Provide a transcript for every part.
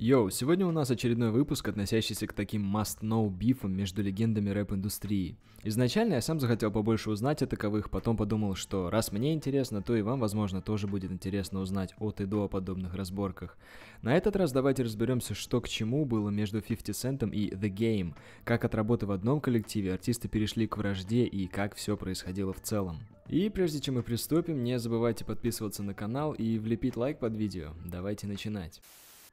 Йоу, сегодня у нас очередной выпуск, относящийся к таким must-know бифам между легендами рэп-индустрии. Изначально я сам захотел побольше узнать о таковых, потом подумал, что раз мне интересно, то и вам, возможно, тоже будет интересно узнать от и до о подобных разборках. На этот раз давайте разберемся, что к чему было между 50 Centом и The Game, как от работы в одном коллективе артисты перешли к вражде и как все происходило в целом. И прежде чем мы приступим, не забывайте подписываться на канал и влепить лайк под видео. Давайте начинать.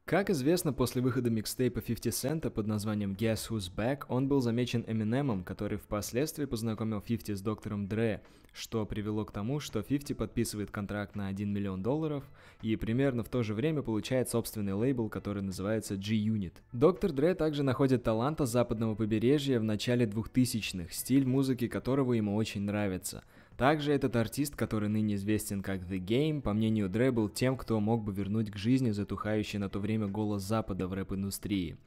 Как известно, после выхода микстейпа 50 Cent под названием Guess Who's Back, он был замечен Эминемом, который впоследствии познакомил 50 с доктором Дре, что привело к тому, что 50 подписывает контракт на 1 миллион долларов и примерно в то же время получает собственный лейбл, который называется G-Unit. Доктор Дре также находит таланта западного побережья в начале 2000-х, стиль музыки которого ему очень нравится – также этот артист, который ныне известен как The Game, по мнению Дре, был тем, кто мог бы вернуть к жизни затухающий на то время голос Запада в рэп-индустрии.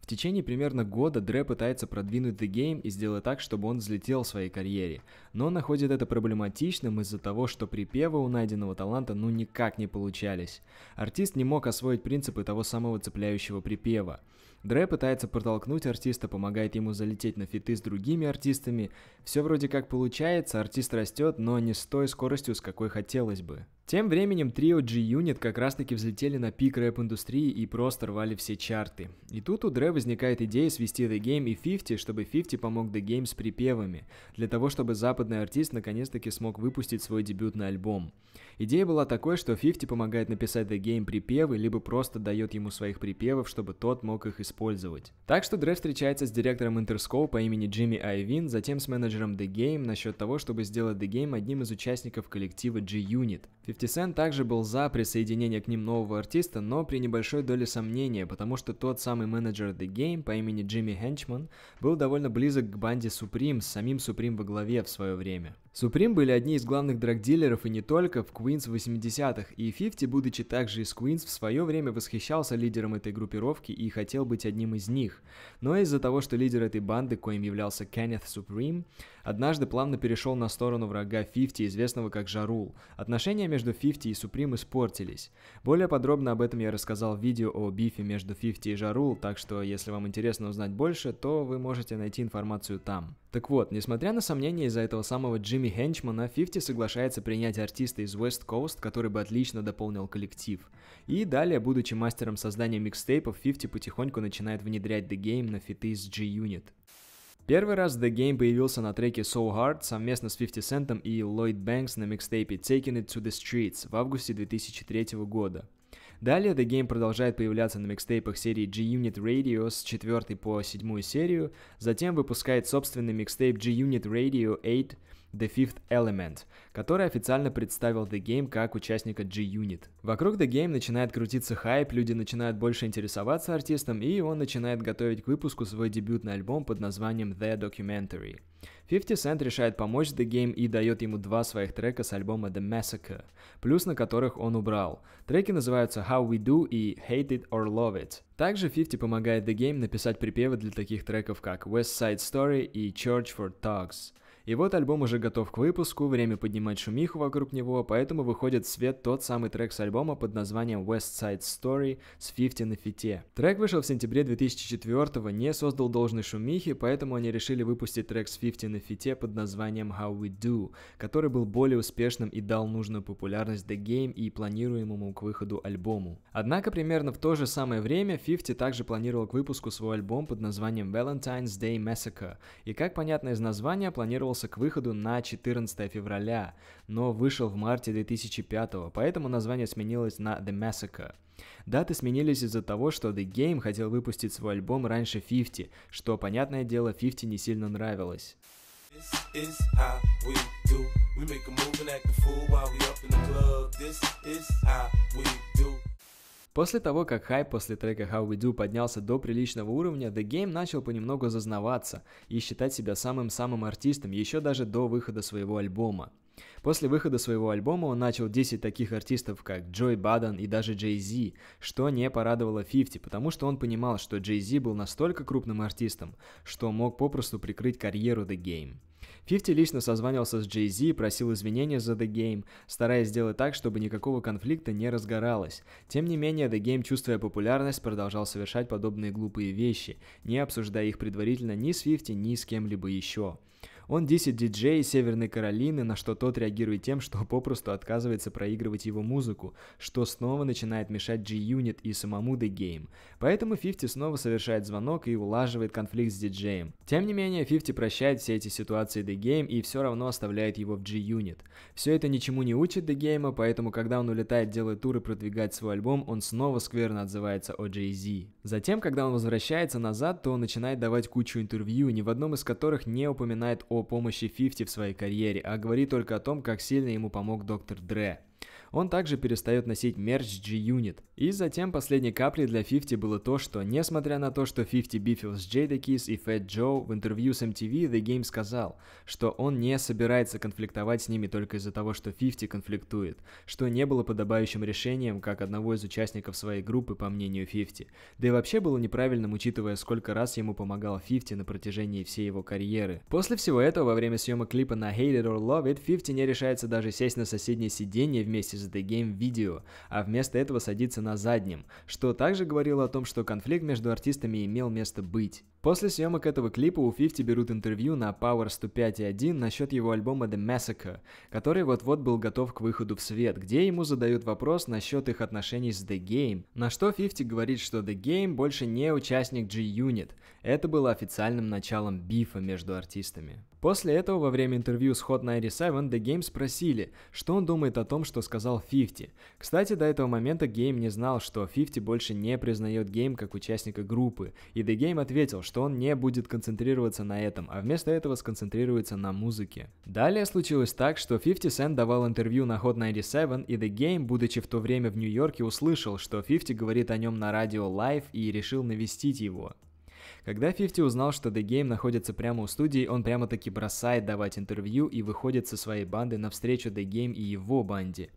В течение примерно года Дре пытается продвинуть The Game и сделать так, чтобы он взлетел в своей карьере, но находит это проблематичным из-за того, что припевы у найденного таланта ну никак не получались. Артист не мог освоить принципы того самого цепляющего припева. Дре пытается протолкнуть артиста, помогает ему залететь на фиты с другими артистами. Все вроде как получается, артист растет, но не с той скоростью, с какой хотелось бы. Тем временем трио G-Unit как раз-таки взлетели на пик рэп-индустрии и просто рвали все чарты. И тут у Дре возникает идея свести The Game и 50, чтобы 50 помог The Game с припевами, для того, чтобы западный артист наконец-таки смог выпустить свой дебютный альбом. Идея была такой, что 50 помогает написать The Game припевы, либо просто дает ему своих припевов, чтобы тот мог их использовать. Так что Дре встречается с директором Interscope по имени Джимми Айвин, затем с менеджером The Game насчет того, чтобы сделать The Game одним из участников коллектива G-Unit. 50 Cent также был за присоединение к ним нового артиста, но при небольшой доле сомнения, потому что тот самый менеджер The Game по имени Джимми Хенчман был довольно близок к банде Supreme с самим Supreme во главе в свое время. Supreme были одни из главных драгдилеров и не только в Queens 80-х, и 50, будучи также из Queens, в свое время восхищался лидером этой группировки и хотел быть одним из них. Но из-за того, что лидер этой банды, коим являлся Кеннет Суприм, однажды плавно перешел на сторону врага 50, известного как Жарул. Отношения между 50 и Supreme испортились. Более подробно об этом я рассказал в видео о бифе между 50 и Жарул, так что если вам интересно узнать больше, то вы можете найти информацию там. Так вот, несмотря на сомнения из-за этого самого Джимми Хенчмана, Фифти соглашается принять артиста из West Coast, который бы отлично дополнил коллектив. И далее, будучи мастером создания микстейпов, Фифти потихоньку начинает внедрять The Game на фиты с G-Unit. Первый раз The Game появился на треке So Hard совместно с 50 Cent и Lloyd Banks на микстейпе Taking It to the Streets в августе 2003 года. Далее The Game продолжает появляться на микстейпах серии G-Unit Radio с 4 по 7 серию, затем выпускает собственный микстейп G-Unit Radio 8 The Fifth Element, который официально представил The Game как участника G-Unit. Вокруг The Game начинает крутиться хайп, люди начинают больше интересоваться артистом, и он начинает готовить к выпуску свой дебютный альбом под названием The Documentary. 50 Cent решает помочь The Game и дает ему два своих трека с альбома The Massacre, плюс на которых он убрал. Треки называются How We Do и Hate It or Love It. Также 50 помогает The Game написать припевы для таких треков, как West Side Story и Church for Thugs. И вот альбом уже готов к выпуску, время поднимать шумиху вокруг него, поэтому выходит в свет тот самый трек с альбома под названием West Side Story с 50 на фите. Трек вышел в сентябре 2004 не создал должной шумихи, поэтому они решили выпустить трек с 50 на фите под названием How We Do, который был более успешным и дал нужную популярность The Game и планируемому к выходу альбому. Однако примерно в то же самое время 50 также планировал к выпуску свой альбом под названием Valentine's Day Massacre, и как понятно из названия планировал планировался к выходу на 14 февраля, но вышел в марте 2005, поэтому название сменилось на The Massacre. Даты сменились из-за того, что The Game хотел выпустить свой альбом раньше 50, что, понятное дело, 50 не сильно нравилось. This is how we do. We make a move and act a fool while we up in the club. This is how we do. После того, как хайп после трека How We Do поднялся до приличного уровня, The Game начал понемногу зазнаваться и считать себя самым-самым артистом еще даже до выхода своего альбома. После выхода своего альбома он начал 10 таких артистов, как Джой Баден и даже Джей Зи, что не порадовало 50, потому что он понимал, что Джей Зи был настолько крупным артистом, что мог попросту прикрыть карьеру The Game. Фифти лично созванивался с Джей Зи и просил извинения за The Game, стараясь сделать так, чтобы никакого конфликта не разгоралось. Тем не менее, The Game, чувствуя популярность, продолжал совершать подобные глупые вещи, не обсуждая их предварительно ни с Фифти, ни с кем-либо еще. Он десит диджей Северной Каролины, на что тот реагирует тем, что попросту отказывается проигрывать его музыку, что снова начинает мешать G-Unit и самому The Game. Поэтому 50 снова совершает звонок и улаживает конфликт с диджеем. Тем не менее, 50 прощает все эти ситуации The Game и все равно оставляет его в G-Unit. Все это ничему не учит The Game, а поэтому когда он улетает делать туры продвигать свой альбом, он снова скверно отзывается о Jay-Z. Затем, когда он возвращается назад, то он начинает давать кучу интервью, ни в одном из которых не упоминает о о помощи Фифти в своей карьере, а говорит только о том, как сильно ему помог доктор Дре. Он также перестает носить мерч G-Unit. И затем последней каплей для 50 было то, что несмотря на то, что 50 бифил с Jadakiss и Fat Joe в интервью с MTV The Game сказал, что он не собирается конфликтовать с ними только из-за того, что 50 конфликтует, что не было подобающим решением, как одного из участников своей группы, по мнению 50. Да и вообще было неправильным, учитывая, сколько раз ему помогал 50 на протяжении всей его карьеры. После всего этого, во время съемок клипа на Hate It or Love It, 50 не решается даже сесть на соседнее сиденье вместе is the game видео, а вместо этого садится на заднем, что также говорило о том, что конфликт между артистами имел место быть. После съемок этого клипа у 50 берут интервью на Power 105.1 насчет его альбома The Massacre, который вот-вот был готов к выходу в свет, где ему задают вопрос насчет их отношений с The Game, на что 50 говорит, что The Game больше не участник G-Unit, это было официальным началом бифа между артистами. После этого во время интервью с Hot 97 The Game спросили, что он думает о том, что сказал 50. Кстати, до этого момента Game не знал, что 50 больше не признает Game как участника группы, и The Game ответил, что он не будет концентрироваться на этом, а вместо этого сконцентрируется на музыке. Далее случилось так, что 50 Cent давал интервью на Hot 97, и The Game, будучи в то время в Нью-Йорке, услышал, что 50 говорит о нем на радио Live и решил навестить его. Когда Фифти узнал, что The Game находится прямо у студии, он прямо-таки бросает давать интервью и выходит со своей бандой навстречу The Game и его банде,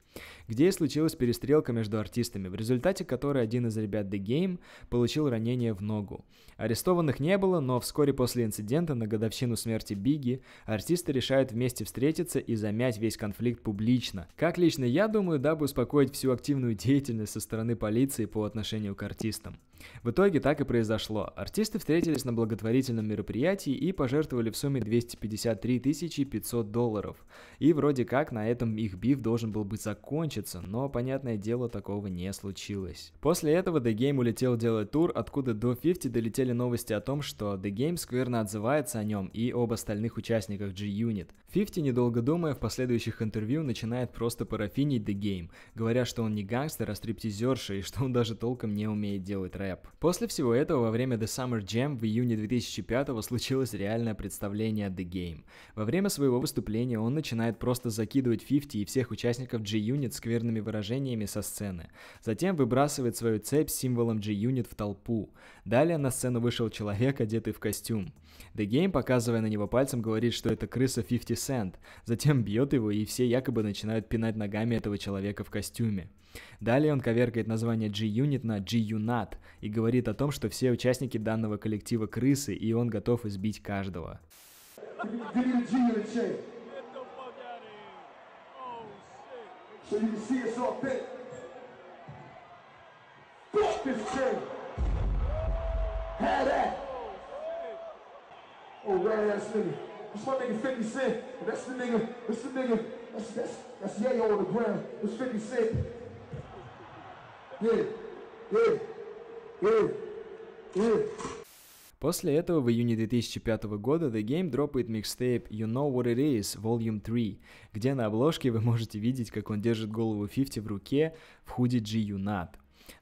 где и случилась перестрелка между артистами, в результате которой один из ребят The Game получил ранение в ногу. Арестованных не было, но вскоре после инцидента на годовщину смерти Бигги артисты решают вместе встретиться и замять весь конфликт публично. Как лично я думаю, дабы успокоить всю активную деятельность со стороны полиции по отношению к артистам. В итоге так и произошло. Артисты встретились на благотворительном мероприятии и пожертвовали в сумме 253 500 долларов. И вроде как на этом их биф должен был бы закончиться, но, понятное дело, такого не случилось. После этого The Game улетел делать тур, откуда до 50 долетели новости о том, что The Game скверно отзывается о нем и об остальных участниках G-Unit. 50, недолго думая, в последующих интервью начинает просто парафинить The Game, говоря, что он не гангстер, а стриптизерша и что он даже толком не умеет делать рэп рэп. После всего этого, во время The Summer Jam в июне 2005 случилось реальное представление The Game. Во время своего выступления он начинает просто закидывать 50 и всех участников G-Unit скверными выражениями со сцены. Затем выбрасывает свою цепь с символом G-Unit в толпу. Далее на сцену вышел человек, одетый в костюм. The Game, показывая на него пальцем, говорит, что это крыса 50 Cent. Затем бьет его, и все якобы начинают пинать ногами этого человека в костюме. Далее он коверкает название G-Unit на G-Unat и говорит о том, что все участники данного коллектива крысы, и он готов избить каждого. So you can see it's all big. Fuck this thing. Had that. Oh, red ass nigga. That's my nigga 50 Cent. That's the nigga, that's the nigga, that's, that's, that's Yayo on the ground. It's 50 Cent. Yeah, yeah. После этого в июне 2005 года The Game дропает микстейп You Know What It Is Volume 3, где на обложке вы можете видеть, как он держит голову 50 в руке в худи G Unat.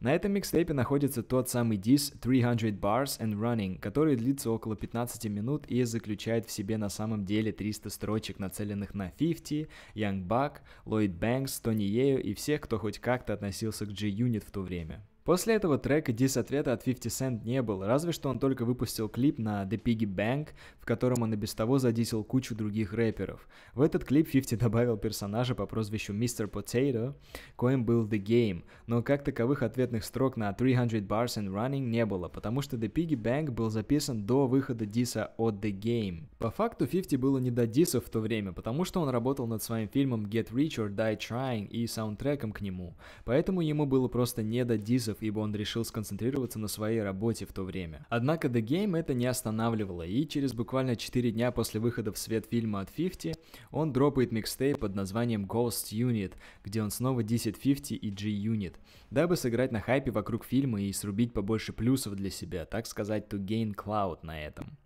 На этом микстейпе находится тот самый дис 300 Bars and Running, который длится около 15 минут и заключает в себе на самом деле 300 строчек, нацеленных на 50, Young Buck, Lloyd Banks, Тони Ею и всех, кто хоть как-то относился к G-Unit в то время. После этого трека дис-ответа от 50 Cent не был, разве что он только выпустил клип на The Piggy Bank, в котором он и без того задисил кучу других рэперов. В этот клип 50 добавил персонажа по прозвищу Mr. Potato, коим был The Game, но как таковых ответных строк на 300 Bars and Running не было, потому что The Piggy Bank был записан до выхода диса от The Game. По факту 50 было не до дисов в то время, потому что он работал над своим фильмом Get Rich or Die Trying и саундтреком к нему, поэтому ему было просто не до дисов ибо он решил сконцентрироваться на своей работе в то время. Однако The Game это не останавливало, и через буквально 4 дня после выхода в свет фильма от 50, он дропает микстейп под названием Ghost Unit, где он снова дисит 50 и G-Unit, дабы сыграть на хайпе вокруг фильма и срубить побольше плюсов для себя, так сказать, to gain cloud на этом.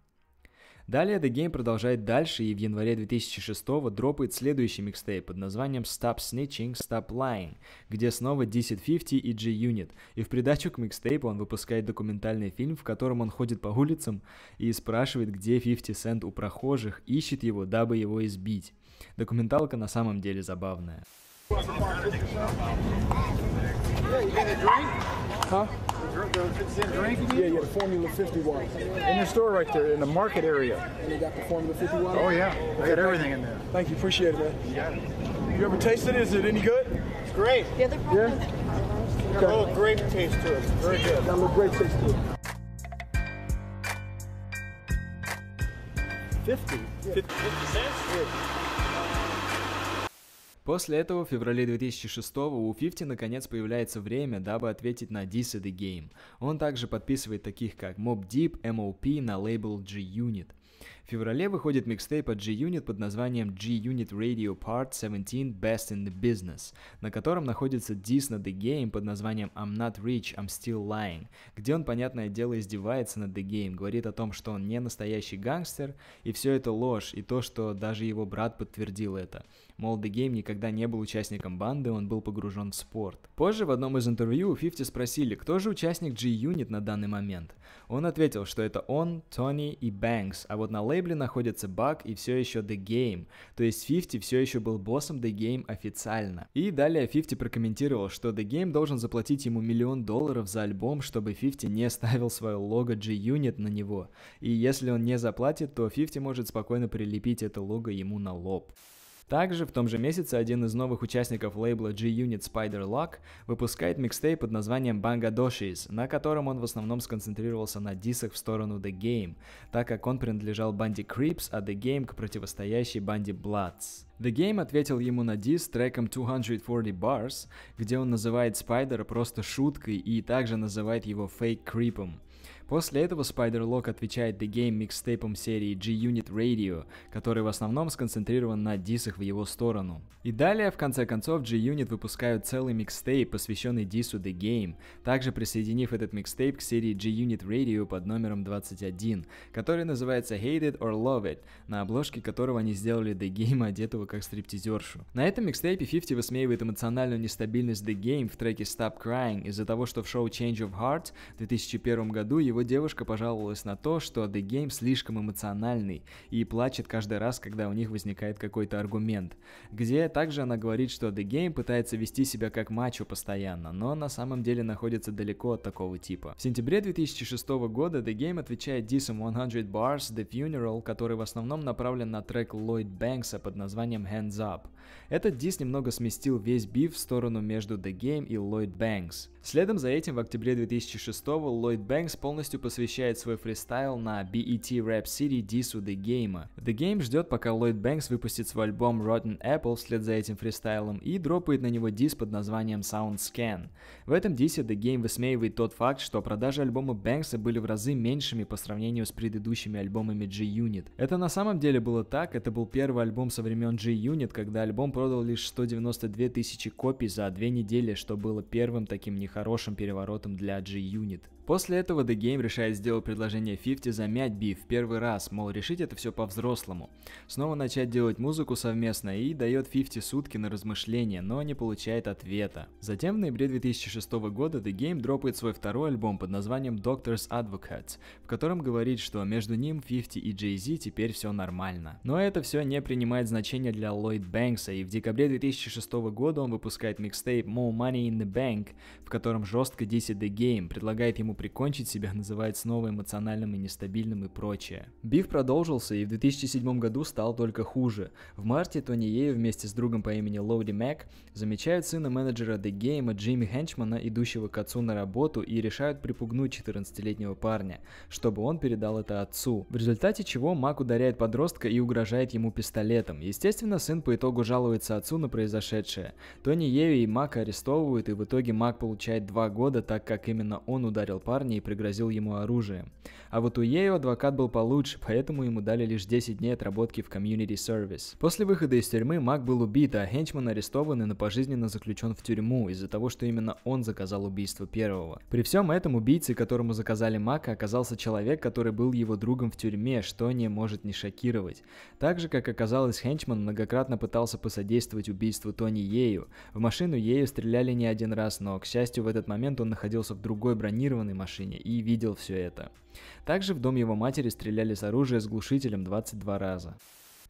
Далее The Game продолжает дальше и в январе 2006-го дропает следующий микстейп под названием Stop Snitching, Stop Lying, где снова 1050 и G-Unit. И в придачу к микстейпу он выпускает документальный фильм, в котором он ходит по улицам и спрашивает, где 50 Cent у прохожих, ищет его, дабы его избить. Документалка на самом деле забавная. Huh? Yeah, yeah, the Formula 50 watt. In your store right there, in the market area. And they got the Formula 50 watt? Oh, yeah. They got everything in there. Thank you. Appreciate it, man. You got it. You ever tasted it? Is it any good? It's great. The problem yeah? Got a little grape taste to it. Very good. Got a little grape taste to it. 50? Yeah. 50 cents? Yeah. После этого, в феврале 2006 у 50 наконец появляется время, дабы ответить на This the Game. Он также подписывает таких как Mob Deep, MOP на лейбл G-Unit. В феврале выходит микстейп от G-Unit под названием G-Unit Radio Part 17 Best in the Business, на котором находится дис на The Game под названием I'm Not Rich, I'm Still Lying, где он, понятное дело, издевается над The Game, говорит о том, что он не настоящий гангстер, и все это ложь, и то, что даже его брат подтвердил это. Мол, The Game никогда не был участником банды, он был погружен в спорт. Позже в одном из интервью у 50 спросили, кто же участник G-Unit на данный момент. Он ответил, что это он, Тони и Бэнкс, а вот на лейбле находится баг и все еще The Game, то есть 50 все еще был боссом The Game официально. И далее 50 прокомментировал, что The Game должен заплатить ему миллион долларов за альбом, чтобы 50 не ставил свое лого G-Unit на него. И если он не заплатит, то 50 может спокойно прилепить это лого ему на лоб. Также в том же месяце один из новых участников лейбла G-Unit Spider Luck выпускает микстейп под названием Banga Bangadoshis, на котором он в основном сконцентрировался на дисах в сторону The Game, так как он принадлежал банде Creeps, а The Game к противостоящей банде Bloods. The Game ответил ему на дис треком 240 Bars, где он называет Спайдера просто шуткой и также называет его Fake крипом После этого Spider Lock отвечает The Game микстейпом серии G-Unit Radio, который в основном сконцентрирован на дисах в его сторону. И далее, в конце концов, G-Unit выпускают целый микстейп, посвященный дису The Game, также присоединив этот микстейп к серии G-Unit Radio под номером 21, который называется Hate It or Love It, на обложке которого они сделали The Game одетого как стриптизершу. На этом микстейпе 50 высмеивает эмоциональную нестабильность The Game в треке Stop Crying из-за того, что в шоу Change of Heart в 2001 году его девушка пожаловалась на то, что The Game слишком эмоциональный и плачет каждый раз, когда у них возникает какой-то аргумент. Где также она говорит, что The Game пытается вести себя как мачо постоянно, но на самом деле находится далеко от такого типа. В сентябре 2006 года The Game отвечает дисом 100 Bars The Funeral, который в основном направлен на трек Ллойд Бэнкса под названием Millennium Hands Up Этот диск немного сместил весь биф в сторону между The Game и Lloyd Banks. Следом за этим в октябре 2006 Lloyd Banks полностью посвящает свой фристайл на BET Rap City дису The Game. The Game ждет, пока Lloyd Banks выпустит свой альбом Rotten Apple вслед за этим фристайлом и дропает на него диск под названием SoundScan. В этом дисе The Game высмеивает тот факт, что продажи альбома Бэнкса были в разы меньшими по сравнению с предыдущими альбомами G-Unit. Это на самом деле было так, это был первый альбом со времен G-Unit, когда альбом Альбом продал лишь 192 тысячи копий за две недели, что было первым таким нехорошим переворотом для G-Unit. После этого The Game решает сделать предложение 50 замять Би в первый раз, мол, решить это все по-взрослому. Снова начать делать музыку совместно и дает 50 сутки на размышления, но не получает ответа. Затем в ноябре 2006 года The Game дропает свой второй альбом под названием Doctor's Advocate, в котором говорит, что между ним 50 и Jay-Z теперь все нормально. Но это все не принимает значения для Ллойд Бэнкса, и в декабре 2006 года он выпускает микстейп More Money in the Bank, в котором жестко дисит The Game, предлагает ему ему прикончить себя, называет снова эмоциональным и нестабильным и прочее. Биф продолжился и в 2007 году стал только хуже. В марте Тони Ею вместе с другом по имени Лоуди Мак замечают сына менеджера The Game Джимми Хенчмана, идущего к отцу на работу, и решают припугнуть 14-летнего парня, чтобы он передал это отцу. В результате чего Мак ударяет подростка и угрожает ему пистолетом. Естественно, сын по итогу жалуется отцу на произошедшее. Тони Ею и Мак арестовывают, и в итоге Мак получает два года, так как именно он ударил парня и пригрозил ему оружием. А вот у Ео адвокат был получше, поэтому ему дали лишь 10 дней отработки в Community Service. После выхода из тюрьмы Мак был убит, а Хенчман арестован и на пожизненно заключен в тюрьму из-за того, что именно он заказал убийство первого. При всем этом убийцей, которому заказали Мака, оказался человек, который был его другом в тюрьме, что не может не шокировать. Так же, как оказалось, Хенчман многократно пытался посодействовать убийству Тони Ею. В машину Ею стреляли не один раз, но, к счастью, в этот момент он находился в другой бронированной сломанной машине и видел все это. Также в дом его матери стреляли с оружия с глушителем 22 раза.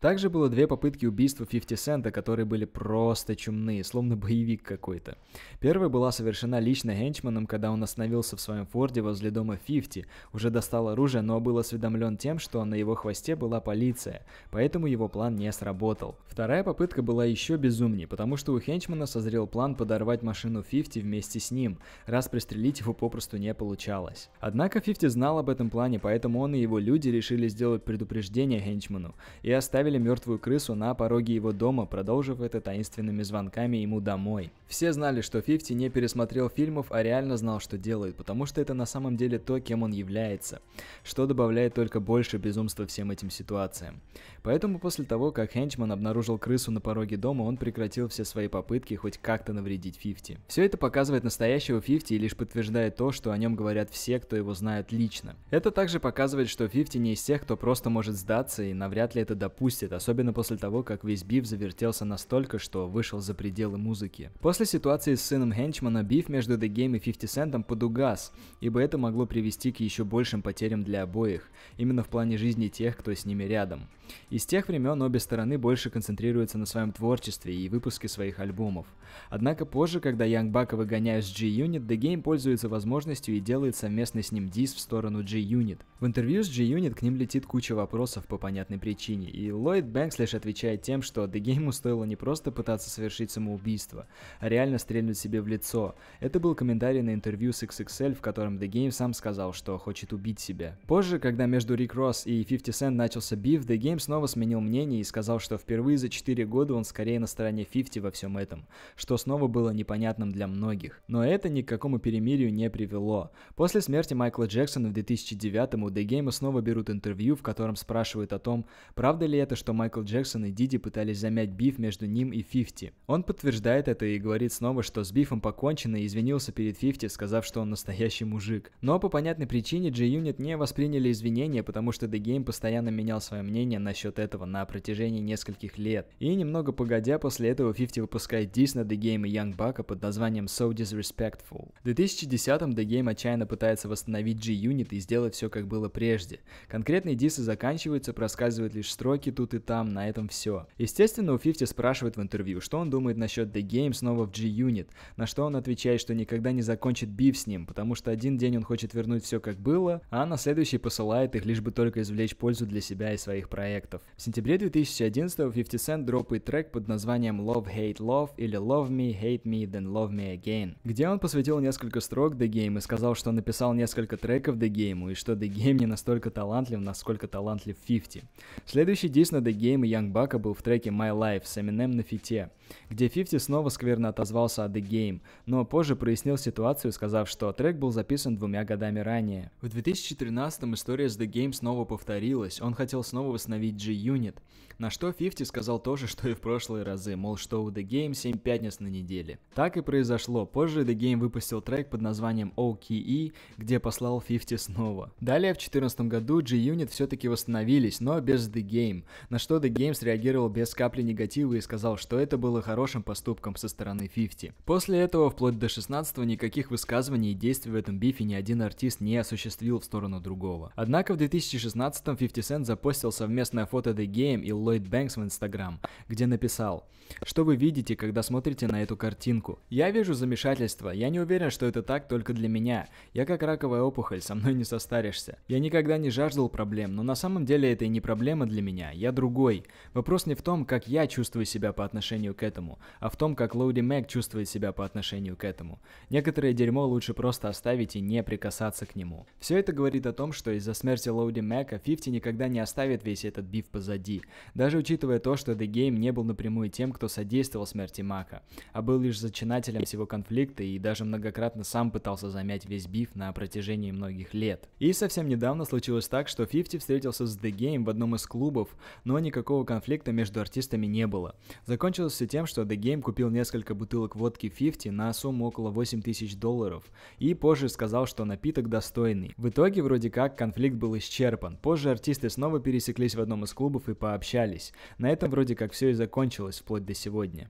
Также было две попытки убийства 50 Сента, которые были просто чумные, словно боевик какой-то. Первая была совершена лично Хенчманом, когда он остановился в своем форде возле дома 50, уже достал оружие, но был осведомлен тем, что на его хвосте была полиция, поэтому его план не сработал. Вторая попытка была еще безумнее, потому что у Хенчмана созрел план подорвать машину 50 вместе с ним, раз пристрелить его попросту не получалось. Однако 50 знал об этом плане, поэтому он и его люди решили сделать предупреждение Хенчману и оставили оставили мертвую крысу на пороге его дома, продолжив это таинственными звонками ему домой. Все знали, что Фифти не пересмотрел фильмов, а реально знал, что делает, потому что это на самом деле то, кем он является, что добавляет только больше безумства всем этим ситуациям. Поэтому после того, как Хенчман обнаружил крысу на пороге дома, он прекратил все свои попытки хоть как-то навредить Фифти. Все это показывает настоящего Фифти и лишь подтверждает то, что о нем говорят все, кто его знает лично. Это также показывает, что Фифти не из тех, кто просто может сдаться и навряд ли это допустит вырастет, особенно после того, как весь Биф завертелся настолько, что вышел за пределы музыки. После ситуации с сыном Хенчмана Биф между The Game и 50 Cent подугас, ибо это могло привести к еще большим потерям для обоих, именно в плане жизни тех, кто с ними рядом. И с тех времен обе стороны больше концентрируются на своем творчестве и выпуске своих альбомов. Однако позже, когда Янг Бака выгоняют с G-Unit, The Game пользуется возможностью и делает совместный с ним диск в сторону G-Unit. В интервью с G-Unit к ним летит куча вопросов по понятной причине, и Ллойд Бэнкс лишь отвечает тем, что The Game стоило не просто пытаться совершить самоубийство, а реально стрельнуть себе в лицо. Это был комментарий на интервью с XXL, в котором The Game сам сказал, что хочет убить себя. Позже, когда между Рик Росс и 50 Cent начался биф, The Game снова сменил мнение и сказал, что впервые за 4 года он скорее на стороне 50 во всем этом, что снова было непонятным для многих. Но это ни к какому перемирию не привело. После смерти Майкла Джексона в 2009-м у The Game снова берут интервью, в котором спрашивают о том, правда ли это, что Майкл Джексон и Диди пытались замять биф между ним и 50. Он подтверждает это и говорит снова, что с бифом покончено и извинился перед 50, сказав, что он настоящий мужик. Но по понятной причине G-Unit не восприняли извинения, потому что The Game постоянно менял свое мнение насчет этого на протяжении нескольких лет. И немного погодя, после этого 50 выпускает дис на The Game и Young Buck под названием So Disrespectful. В 2010-м The Game отчаянно пытается восстановить G-Unit и сделать все как было прежде. Конкретные дисы заканчиваются, проскальзывают лишь строки тут и там, на этом все. Естественно, у 50 спрашивают в интервью, что он думает насчет The Game снова в G-Unit, на что он отвечает, что никогда не закончит биф с ним, потому что один день он хочет вернуть все как было, а на следующий посылает их лишь бы только извлечь пользу для себя и своих проектов проектов. В сентябре 2011 года 50 Cent дропает трек под названием Love Hate Love или Love Me, Hate Me, Then Love Me Again, где он посвятил несколько строк The Game и сказал, что написал несколько треков The Game и что The Game не настолько талантлив, насколько талантлив 50. Следующий диск на The Game и Young Buck был в треке My Life с Eminem на фите где 50 снова скверно отозвался о The Game, но позже прояснил ситуацию, сказав, что трек был записан двумя годами ранее. В 2013-м история с The Game снова повторилась, он хотел снова восстановить G-Unit, на что 50 сказал то же, что и в прошлые разы, мол, что у The Game 7 пятниц на неделе. Так и произошло, позже The Game выпустил трек под названием OKE, где послал 50 снова. Далее в 2014 году G-Unit все-таки восстановились, но без The Game, на что The Game среагировал без капли негатива и сказал, что это было хорошим поступком со стороны 50. После этого, вплоть до 16 никаких высказываний и действий в этом бифе ни один артист не осуществил в сторону другого. Однако в 2016-м 50 Cent запостил совместное фото The Game и Lloyd Banks в Instagram, где написал «Что вы видите, когда смотрите на эту картинку? Я вижу замешательство, я не уверен, что это так только для меня. Я как раковая опухоль, со мной не состаришься. Я никогда не жаждал проблем, но на самом деле это и не проблема для меня, я другой. Вопрос не в том, как я чувствую себя по отношению к этому, а в том, как Лоуди Мэг чувствует себя по отношению к этому. Некоторое дерьмо лучше просто оставить и не прикасаться к нему. Все это говорит о том, что из-за смерти Лоуди Мэка 50 никогда не оставит весь этот биф позади, даже учитывая то, что The Game не был напрямую тем, кто содействовал смерти Мака, а был лишь зачинателем всего конфликта и даже многократно сам пытался замять весь биф на протяжении многих лет. И совсем недавно случилось так, что 50 встретился с The Game в одном из клубов, но никакого конфликта между артистами не было. Закончилось все тем, что The Game купил несколько бутылок водки 50 на сумму около 8 тысяч долларов и позже сказал, что напиток достойный. В итоге вроде как конфликт был исчерпан. Позже артисты снова пересеклись в одном из клубов и пообщались. На этом вроде как все и закончилось вплоть до сегодня.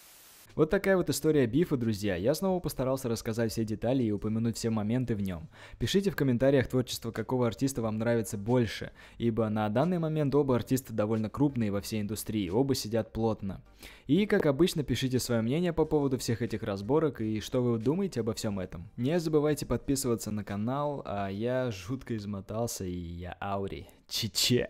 Вот такая вот история бифа, друзья. Я снова постарался рассказать все детали и упомянуть все моменты в нем. Пишите в комментариях творчество какого артиста вам нравится больше, ибо на данный момент оба артиста довольно крупные во всей индустрии, оба сидят плотно. И, как обычно, пишите свое мнение по поводу всех этих разборок и что вы думаете обо всем этом. Не забывайте подписываться на канал, а я жутко измотался и я Аури. Чи-че!